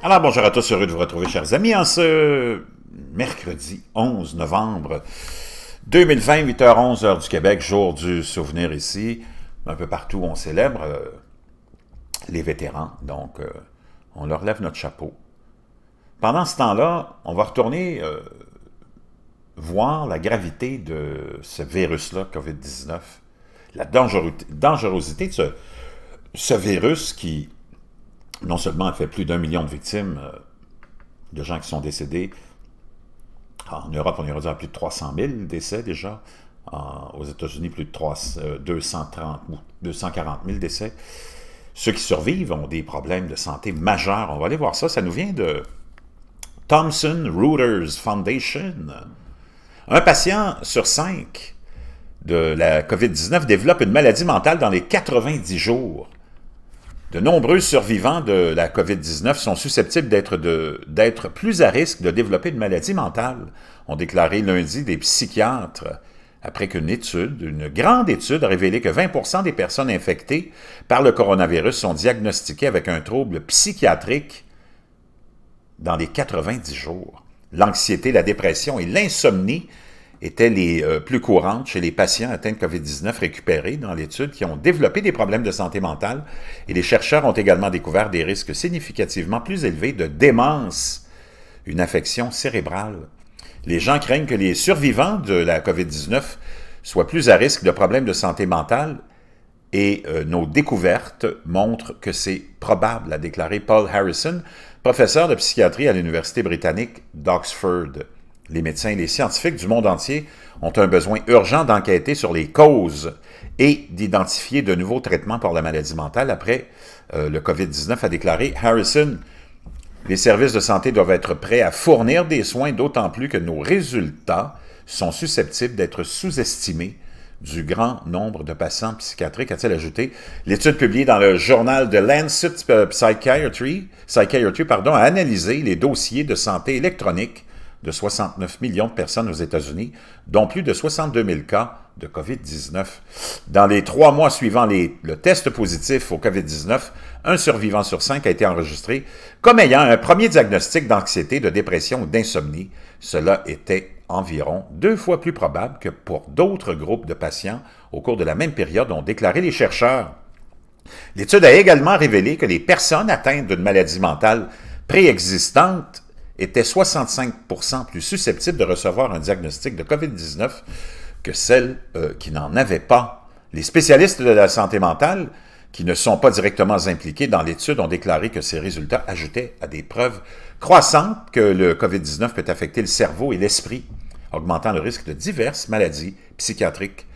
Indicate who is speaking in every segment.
Speaker 1: Alors bonjour à tous, heureux de vous retrouver chers amis en ce mercredi 11 novembre 2020, 8h11 h du Québec, jour du souvenir ici. Un peu partout on célèbre euh, les vétérans, donc euh, on leur lève notre chapeau. Pendant ce temps-là, on va retourner euh, voir la gravité de ce virus-là, COVID-19, la dangerosité de ce virus qui non seulement elle fait plus d'un million de victimes, euh, de gens qui sont décédés, en Europe, on est rendu à plus de 300 000 décès déjà, aux États-Unis, plus de 3, 230 euh, ou 240 000 décès. Ceux qui survivent ont des problèmes de santé majeurs. On va aller voir ça. Ça nous vient de Thomson Reuters Foundation. Un patient sur cinq de la COVID-19 développe une maladie mentale dans les 90 jours. De nombreux survivants de la COVID-19 sont susceptibles d'être plus à risque de développer une maladie mentale, ont déclaré lundi des psychiatres, après qu'une étude, une grande étude, a révélé que 20 des personnes infectées par le coronavirus sont diagnostiquées avec un trouble psychiatrique dans les 90 jours. L'anxiété, la dépression et l'insomnie étaient les euh, plus courantes chez les patients atteints de COVID-19 récupérés dans l'étude qui ont développé des problèmes de santé mentale et les chercheurs ont également découvert des risques significativement plus élevés de démence, une affection cérébrale. Les gens craignent que les survivants de la COVID-19 soient plus à risque de problèmes de santé mentale et euh, nos découvertes montrent que c'est probable, a déclaré Paul Harrison, professeur de psychiatrie à l'Université britannique d'Oxford. Les médecins et les scientifiques du monde entier ont un besoin urgent d'enquêter sur les causes et d'identifier de nouveaux traitements pour la maladie mentale après euh, le COVID-19, a déclaré Harrison. Les services de santé doivent être prêts à fournir des soins, d'autant plus que nos résultats sont susceptibles d'être sous-estimés du grand nombre de patients psychiatriques, a-t-il ajouté. L'étude publiée dans le journal de Lancet euh, Psychiatry, a analysé les dossiers de santé électronique de 69 millions de personnes aux États-Unis, dont plus de 62 000 cas de COVID-19. Dans les trois mois suivant le test positif au COVID-19, un survivant sur cinq a été enregistré comme ayant un premier diagnostic d'anxiété, de dépression ou d'insomnie. Cela était environ deux fois plus probable que pour d'autres groupes de patients au cours de la même période, ont déclaré les chercheurs. L'étude a également révélé que les personnes atteintes d'une maladie mentale préexistante étaient 65 plus susceptibles de recevoir un diagnostic de COVID-19 que celles euh, qui n'en avaient pas. Les spécialistes de la santé mentale, qui ne sont pas directement impliqués dans l'étude, ont déclaré que ces résultats ajoutaient à des preuves croissantes que le COVID-19 peut affecter le cerveau et l'esprit, augmentant le risque de diverses maladies psychiatriques.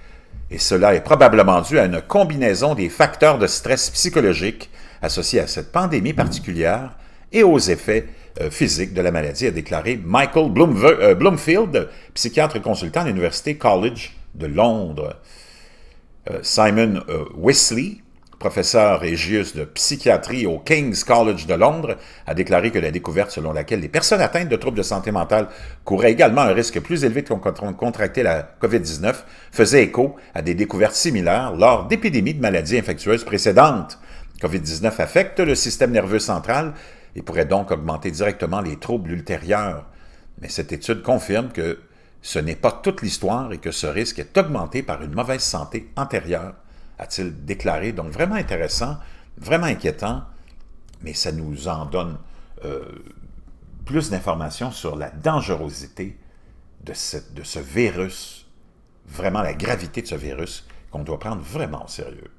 Speaker 1: Et cela est probablement dû à une combinaison des facteurs de stress psychologique associés à cette pandémie particulière et aux effets euh, physique de la maladie, a déclaré Michael euh, Bloomfield, psychiatre consultant à l'Université College de Londres. Euh, Simon Wesley, professeur régius e de psychiatrie au King's College de Londres, a déclaré que la découverte selon laquelle les personnes atteintes de troubles de santé mentale couraient également un risque plus élevé de contracter la COVID-19 faisait écho à des découvertes similaires lors d'épidémies de maladies infectieuses précédentes. COVID-19 affecte le système nerveux central il pourrait donc augmenter directement les troubles ultérieurs. Mais cette étude confirme que ce n'est pas toute l'histoire et que ce risque est augmenté par une mauvaise santé antérieure, a-t-il déclaré. Donc vraiment intéressant, vraiment inquiétant, mais ça nous en donne euh, plus d'informations sur la dangerosité de ce virus, vraiment la gravité de ce virus qu'on doit prendre vraiment au sérieux.